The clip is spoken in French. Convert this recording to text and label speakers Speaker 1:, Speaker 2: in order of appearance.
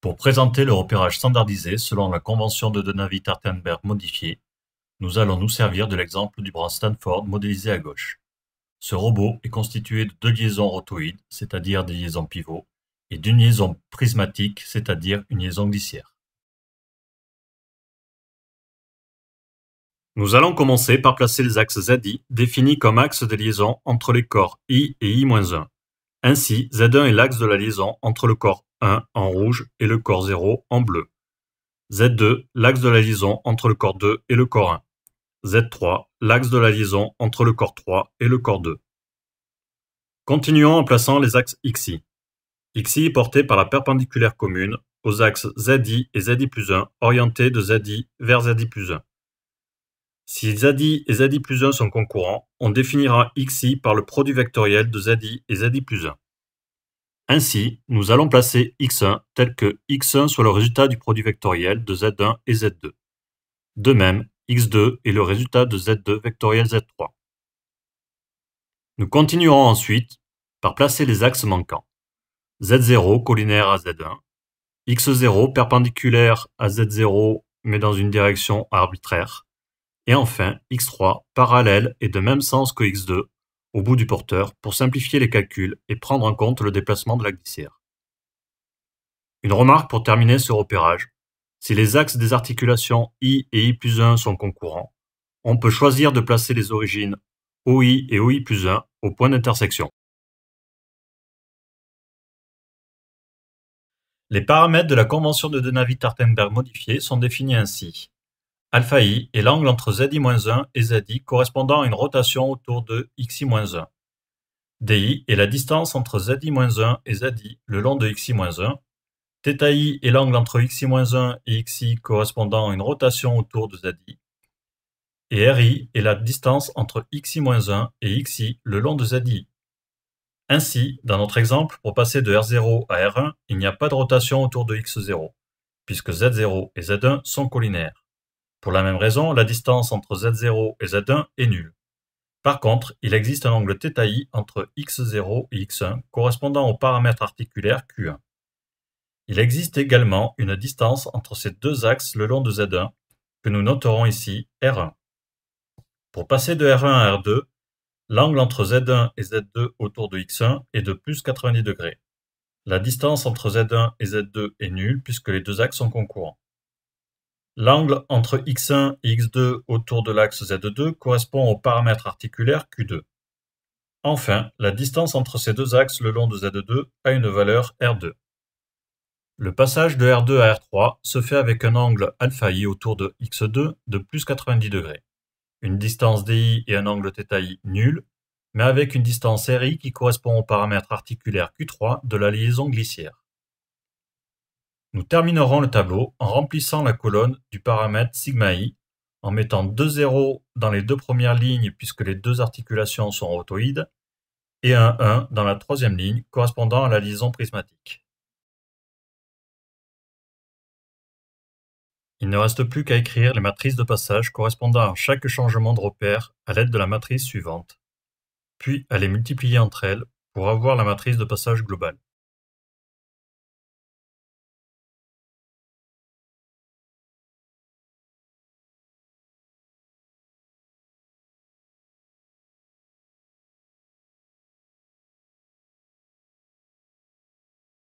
Speaker 1: Pour présenter le repérage standardisé selon la convention de Donavit tartenberg modifiée, nous allons nous servir de l'exemple du bras
Speaker 2: Stanford modélisé à gauche. Ce robot est constitué de deux liaisons rotoïdes, c'est-à-dire
Speaker 1: des liaisons pivots, et d'une liaison prismatique, c'est-à-dire une liaison glissière. Nous allons commencer par placer les axes ZI, définis comme axes de liaison entre les corps I et I-1. Ainsi,
Speaker 2: Z1 est l'axe de la liaison entre le corps 1 en rouge et le corps 0 en bleu. Z2, l'axe de la liaison entre le corps 2 et le corps 1. Z3, l'axe de la liaison entre le corps 3 et le corps 2. Continuons en plaçant les axes XI. XI est porté par la perpendiculaire commune aux axes ZI et ZI plus 1 orientés de ZI vers ZI plus 1. Si ZI et ZI plus 1 sont concurrents, on définira XI par le produit vectoriel de ZI et ZI plus 1. Ainsi, nous allons placer x1 tel que x1 soit le résultat du produit vectoriel de z1 et z2. De même, x2 est le résultat de z2 vectoriel z3. Nous continuerons ensuite par placer les axes manquants. z0 collinaire à z1, x0 perpendiculaire à z0 mais dans une direction arbitraire, et enfin x3 parallèle et de même sens que x2 au bout du porteur pour simplifier les calculs et prendre en compte le déplacement de la glissière. Une remarque pour terminer ce repérage. Si les axes des articulations I et I plus 1 sont concourants, on peut choisir de placer les
Speaker 1: origines OI et OI plus 1 au point d'intersection. Les paramètres de la convention de denavi tartenberg
Speaker 2: modifiée sont définis ainsi i est l'angle entre zi-1 et zi correspondant à une rotation autour de xi-1. di est la distance entre zi-1 et zi le long de xi-1. θi est l'angle entre xi-1 et xi correspondant à une rotation autour de zi. Et ri est la distance entre xi-1 et xi le long de zi. Ainsi, dans notre exemple, pour passer de R0 à R1, il n'y a pas de rotation autour de x0, puisque z0 et z1 sont collinaires. Pour la même raison, la distance entre z0 et z1 est nulle. Par contre, il existe un angle θi entre x0 et x1 correspondant au paramètre articulaire q1. Il existe également une distance entre ces deux axes le long de z1 que nous noterons ici r1. Pour passer de r1 à r2, l'angle entre z1 et z2 autour de x1 est de plus 90 degrés. La distance entre z1 et z2 est nulle puisque les deux axes sont concourants. L'angle entre x1 et x2 autour de l'axe z2 correspond au paramètre articulaire q2. Enfin, la distance entre ces deux axes le long de z2 a une valeur r2. Le passage de r2 à r3 se fait avec un angle αi autour de x2 de plus 90 degrés, une distance di et un angle θi nul, mais avec une distance ri qui correspond au paramètre articulaire q3 de la liaison glissière. Nous terminerons le tableau en remplissant la colonne du paramètre sigma i en mettant deux zéros dans les deux premières lignes
Speaker 1: puisque les deux articulations sont autoïdes et un 1 dans la troisième ligne correspondant à la liaison prismatique. Il ne reste plus qu'à écrire les matrices de passage correspondant à chaque changement de repère à l'aide de la matrice suivante, puis à les multiplier entre elles pour avoir la matrice de passage globale.